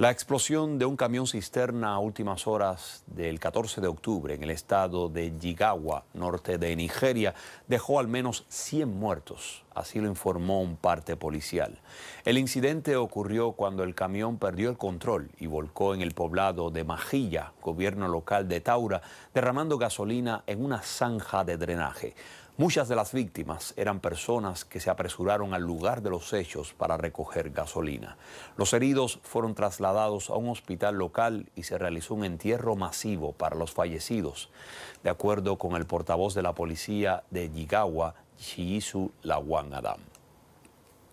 La explosión de un camión cisterna a últimas horas del 14 de octubre en el estado de Yigawa, norte de Nigeria, dejó al menos 100 muertos, así lo informó un parte policial. El incidente ocurrió cuando el camión perdió el control y volcó en el poblado de Majilla, gobierno local de Taura, derramando gasolina en una zanja de drenaje. Muchas de las víctimas eran personas que se apresuraron al lugar de los hechos para recoger gasolina. Los heridos fueron trasladados a un hospital local y se realizó un entierro masivo para los fallecidos. De acuerdo con el portavoz de la policía de Yigawa, Shizu Lawan Adam.